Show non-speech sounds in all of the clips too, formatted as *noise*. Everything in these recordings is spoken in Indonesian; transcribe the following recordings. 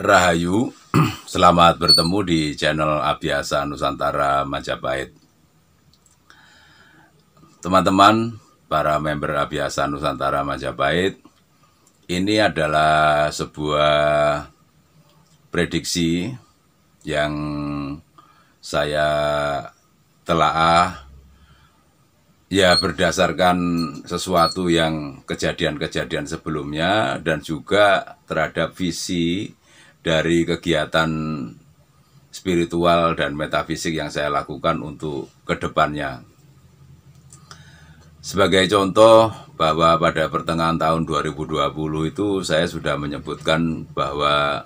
Rahayu, *clears throat* selamat bertemu di channel Abiasa Nusantara Majapahit. Teman-teman, para member Abiasa Nusantara Majapahit, ini adalah sebuah prediksi yang saya telaah ya berdasarkan sesuatu yang kejadian-kejadian sebelumnya dan juga terhadap visi dari kegiatan spiritual dan metafisik yang saya lakukan untuk kedepannya. Sebagai contoh bahwa pada pertengahan tahun 2020 itu saya sudah menyebutkan bahwa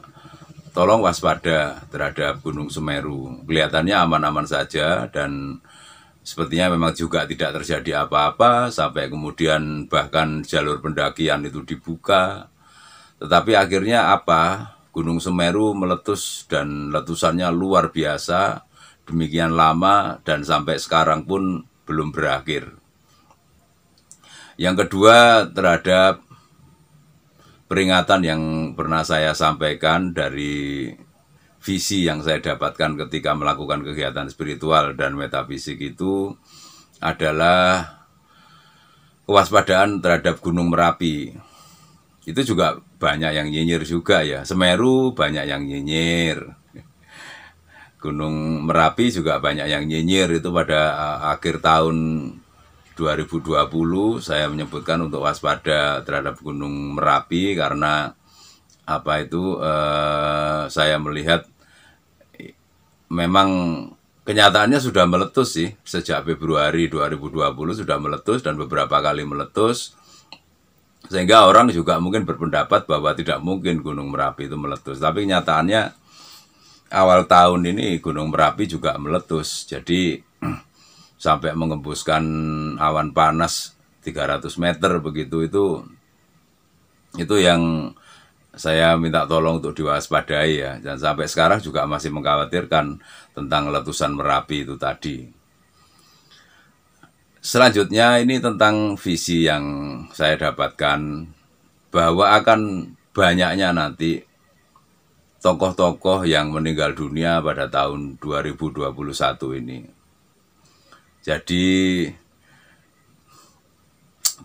tolong waspada terhadap Gunung Semeru. Kelihatannya aman-aman saja dan sepertinya memang juga tidak terjadi apa-apa sampai kemudian bahkan jalur pendakian itu dibuka. Tetapi akhirnya apa? Gunung Semeru meletus dan letusannya luar biasa, demikian lama dan sampai sekarang pun belum berakhir. Yang kedua terhadap peringatan yang pernah saya sampaikan dari visi yang saya dapatkan ketika melakukan kegiatan spiritual dan metafisik itu adalah kewaspadaan terhadap Gunung Merapi. Itu juga banyak yang nyinyir juga ya. Semeru banyak yang nyinyir. Gunung Merapi juga banyak yang nyinyir itu pada eh, akhir tahun 2020 saya menyebutkan untuk waspada terhadap Gunung Merapi karena apa itu eh, saya melihat memang kenyataannya sudah meletus sih sejak Februari 2020 sudah meletus dan beberapa kali meletus sehingga orang juga mungkin berpendapat bahwa tidak mungkin Gunung Merapi itu meletus. Tapi kenyataannya awal tahun ini Gunung Merapi juga meletus. Jadi *clears throat* sampai mengembuskan awan panas 300 meter begitu itu itu yang saya minta tolong untuk diwaspadai ya dan sampai sekarang juga masih mengkhawatirkan tentang letusan Merapi itu tadi. Selanjutnya ini tentang visi yang saya dapatkan bahwa akan banyaknya nanti tokoh-tokoh yang meninggal dunia pada tahun 2021 ini. Jadi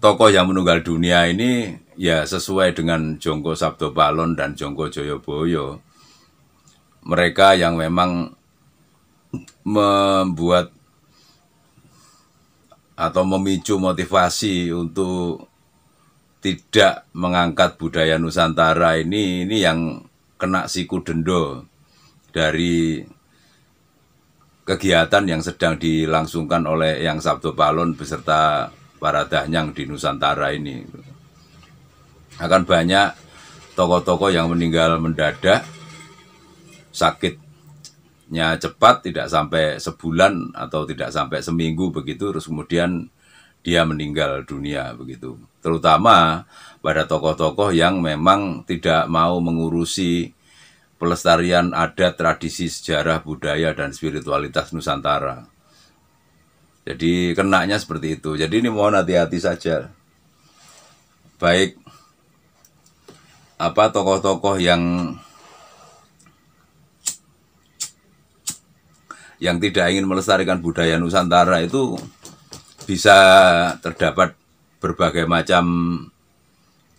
tokoh yang meninggal dunia ini ya sesuai dengan Jongko Sabdo Balon dan Jongko Joyoboyo. Mereka yang memang membuat atau memicu motivasi untuk tidak mengangkat budaya Nusantara ini ini yang kena siku dendo dari kegiatan yang sedang dilangsungkan oleh yang Sabdo Palon beserta para dahyang di Nusantara ini akan banyak tokoh-tokoh yang meninggal mendadak sakit nya cepat tidak sampai sebulan atau tidak sampai seminggu begitu terus kemudian dia meninggal dunia begitu terutama pada tokoh-tokoh yang memang tidak mau mengurusi pelestarian adat tradisi sejarah budaya dan spiritualitas Nusantara jadi kenaknya seperti itu. Jadi ini mohon hati-hati saja. Baik apa tokoh-tokoh yang yang tidak ingin melestarikan budaya Nusantara itu bisa terdapat berbagai macam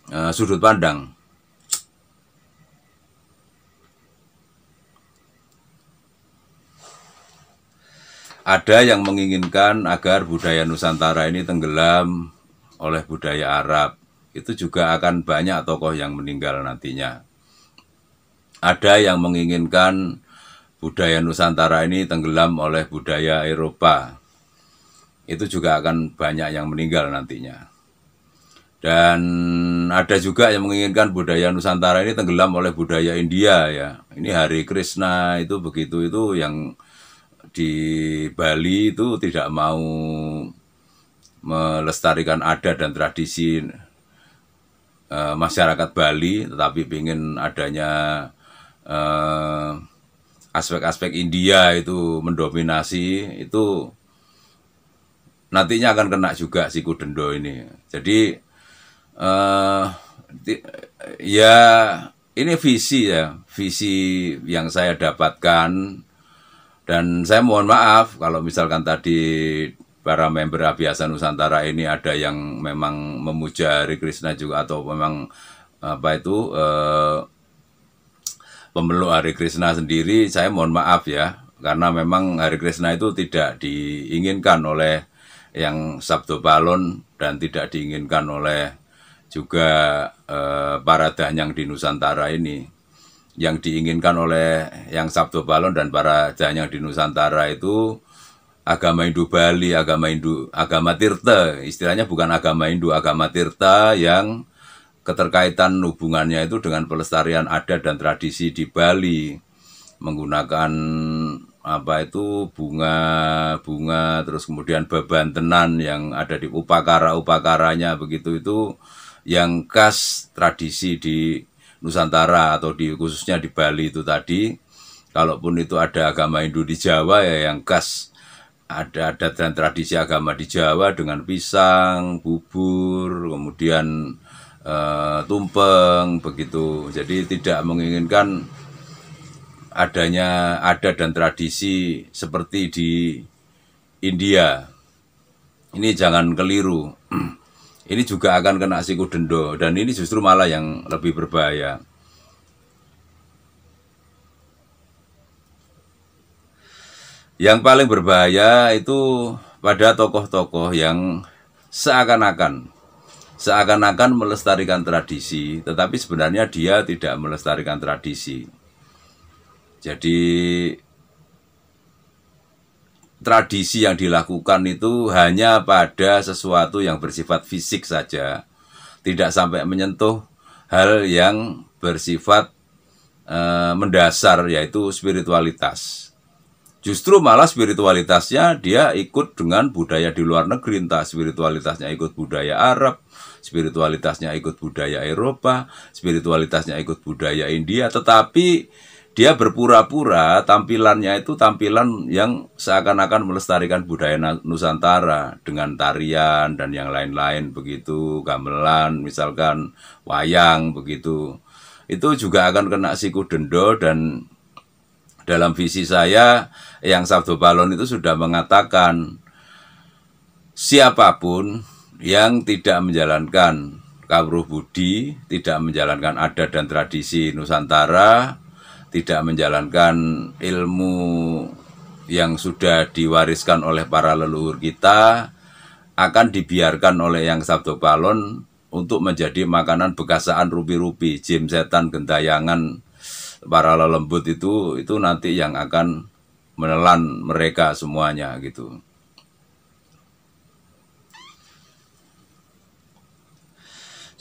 uh, sudut pandang. Ada yang menginginkan agar budaya Nusantara ini tenggelam oleh budaya Arab. Itu juga akan banyak tokoh yang meninggal nantinya. Ada yang menginginkan budaya Nusantara ini tenggelam oleh budaya Eropa, itu juga akan banyak yang meninggal nantinya. Dan ada juga yang menginginkan budaya Nusantara ini tenggelam oleh budaya India ya. Ini Hari Krishna itu begitu itu yang di Bali itu tidak mau melestarikan adat dan tradisi eh, masyarakat Bali, tetapi ingin adanya eh aspek-aspek India itu mendominasi itu nantinya akan kena juga siku dendo ini. Jadi eh, ya ini visi ya, visi yang saya dapatkan dan saya mohon maaf kalau misalkan tadi para member Abiasa Nusantara ini ada yang memang memuja Hari Krishna juga atau memang apa itu eh, pemeluk Hari Krishna sendiri saya mohon maaf ya karena memang Hari Krishna itu tidak diinginkan oleh yang Sabdo Balon dan tidak diinginkan oleh juga eh, para danyang di Nusantara ini yang diinginkan oleh yang Sabdo Balon dan para danyang di Nusantara itu agama Hindu Bali, agama Hindu, agama Tirta, istilahnya bukan agama Hindu, agama Tirta yang keterkaitan hubungannya itu dengan pelestarian adat dan tradisi di Bali menggunakan apa itu bunga bunga terus kemudian beban tenan yang ada di upakara upakaranya begitu itu yang khas tradisi di Nusantara atau di khususnya di Bali itu tadi kalaupun itu ada agama Hindu di Jawa ya yang khas ada adat dan tradisi agama di Jawa dengan pisang, bubur, kemudian Eh, tumpeng begitu. Jadi tidak menginginkan adanya ada dan tradisi seperti di India. Ini jangan keliru. *clears throat* Ini juga akan kena siku dendo dan ini justru malah yang lebih berbahaya. Yang paling berbahaya itu pada tokoh-tokoh yang seakan-akan seakan-akan melestarikan tradisi, tetapi sebenarnya dia tidak melestarikan tradisi. Jadi tradisi yang dilakukan itu hanya pada sesuatu yang bersifat fisik saja, tidak sampai menyentuh hal yang bersifat e, mendasar yaitu spiritualitas. Justru malah spiritualitasnya dia ikut dengan budaya di luar negeri, entah spiritualitasnya ikut budaya Arab, spiritualitasnya ikut budaya Eropa, spiritualitasnya ikut budaya India, tetapi dia berpura-pura tampilannya itu tampilan yang seakan-akan melestarikan budaya Nusantara dengan tarian dan yang lain-lain begitu, gamelan misalkan, wayang begitu. Itu juga akan kena siku dendo dan dalam visi saya yang Sabdo Balon itu sudah mengatakan siapapun yang tidak menjalankan kawruh budi, tidak menjalankan adat dan tradisi Nusantara, tidak menjalankan ilmu yang sudah diwariskan oleh para leluhur kita, akan dibiarkan oleh yang Sabdo Palon untuk menjadi makanan bekasaan rupi-rupi, jim setan, gentayangan, para lelembut itu, itu nanti yang akan menelan mereka semuanya gitu.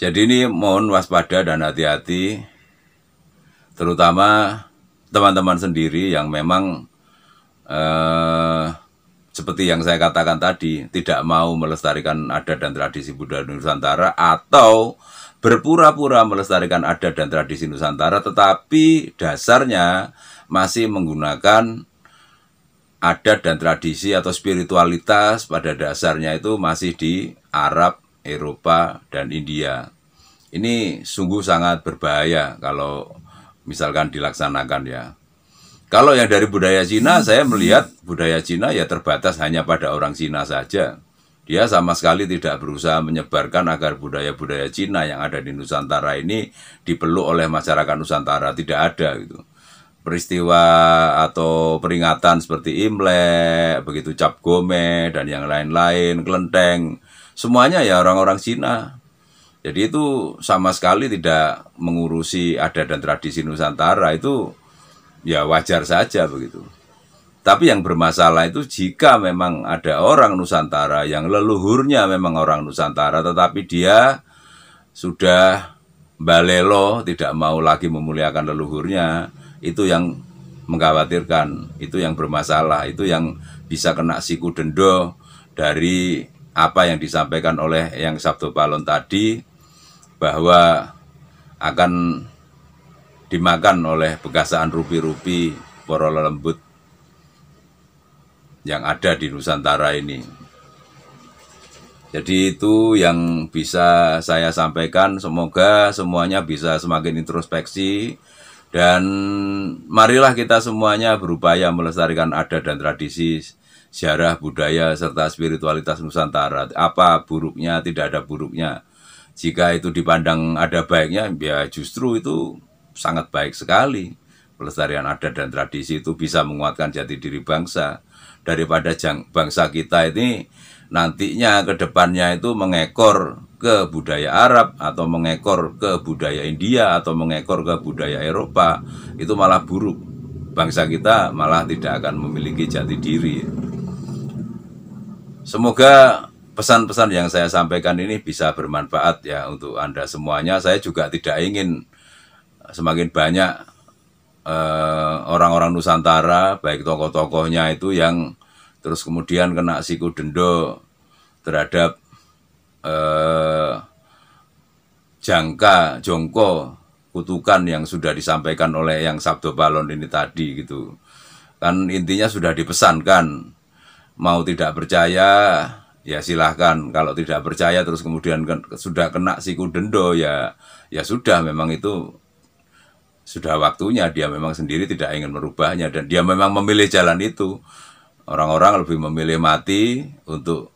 Jadi ini mohon waspada dan hati-hati, terutama teman-teman sendiri yang memang eh, seperti yang saya katakan tadi, tidak mau melestarikan adat dan tradisi budaya Nusantara atau berpura-pura melestarikan adat dan tradisi Nusantara, tetapi dasarnya masih menggunakan adat dan tradisi atau spiritualitas pada dasarnya itu masih di Arab Eropa, dan India. Ini sungguh sangat berbahaya kalau misalkan dilaksanakan ya. Kalau yang dari budaya Cina, saya melihat budaya Cina ya terbatas hanya pada orang Cina saja. Dia sama sekali tidak berusaha menyebarkan agar budaya-budaya Cina yang ada di Nusantara ini dipeluk oleh masyarakat Nusantara tidak ada gitu. Peristiwa atau peringatan seperti Imlek, begitu Cap Gome dan yang lain-lain, Kelenteng semuanya ya orang-orang Cina. Jadi itu sama sekali tidak mengurusi adat dan tradisi Nusantara itu ya wajar saja begitu. Tapi yang bermasalah itu jika memang ada orang Nusantara yang leluhurnya memang orang Nusantara tetapi dia sudah balelo tidak mau lagi memuliakan leluhurnya itu yang mengkhawatirkan, itu yang bermasalah, itu yang bisa kena siku dendo dari apa yang disampaikan oleh yang Sabtu Palon tadi bahwa akan dimakan oleh bekasaan rupi-rupi poro lembut yang ada di Nusantara ini. Jadi itu yang bisa saya sampaikan, semoga semuanya bisa semakin introspeksi dan marilah kita semuanya berupaya melestarikan adat dan tradisi sejarah, budaya, serta spiritualitas Nusantara. Apa buruknya, tidak ada buruknya. Jika itu dipandang ada baiknya, ya justru itu sangat baik sekali. Pelestarian adat dan tradisi itu bisa menguatkan jati diri bangsa. Daripada bangsa kita ini nantinya ke depannya itu mengekor ke budaya Arab atau mengekor ke budaya India atau mengekor ke budaya Eropa itu malah buruk bangsa kita malah tidak akan memiliki jati diri. Semoga pesan-pesan yang saya sampaikan ini bisa bermanfaat ya untuk Anda semuanya. Saya juga tidak ingin eh, semakin banyak eh, orang-orang eh, Nusantara, baik tokoh-tokohnya itu yang terus kemudian kena siku dendo terhadap eh, jangka jongko kutukan yang sudah disampaikan oleh yang Sabdo Balon ini tadi gitu. Kan intinya sudah dipesankan mau tidak percaya ya silahkan kalau tidak percaya terus kemudian sudah kena siku dendo ya ya sudah memang itu sudah waktunya dia memang sendiri tidak ingin merubahnya dan dia memang memilih jalan itu orang-orang lebih memilih mati untuk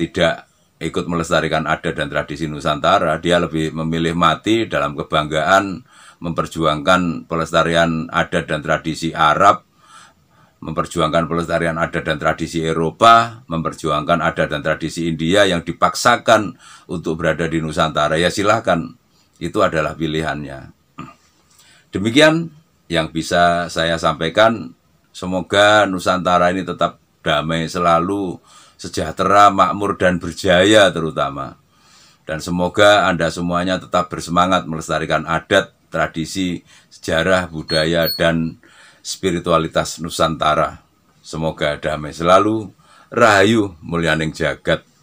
tidak ikut melestarikan adat dan tradisi Nusantara dia lebih memilih mati dalam kebanggaan memperjuangkan pelestarian adat dan tradisi Arab memperjuangkan pelestarian adat dan tradisi Eropa, memperjuangkan adat dan tradisi India yang dipaksakan untuk berada di Nusantara, ya silahkan. Itu adalah pilihannya. Demikian yang bisa saya sampaikan. Semoga Nusantara ini tetap damai selalu, sejahtera, makmur, dan berjaya terutama. Dan semoga Anda semuanya tetap bersemangat melestarikan adat, tradisi, sejarah, budaya, dan spiritualitas Nusantara. Semoga damai selalu, rahayu mulianing jagat.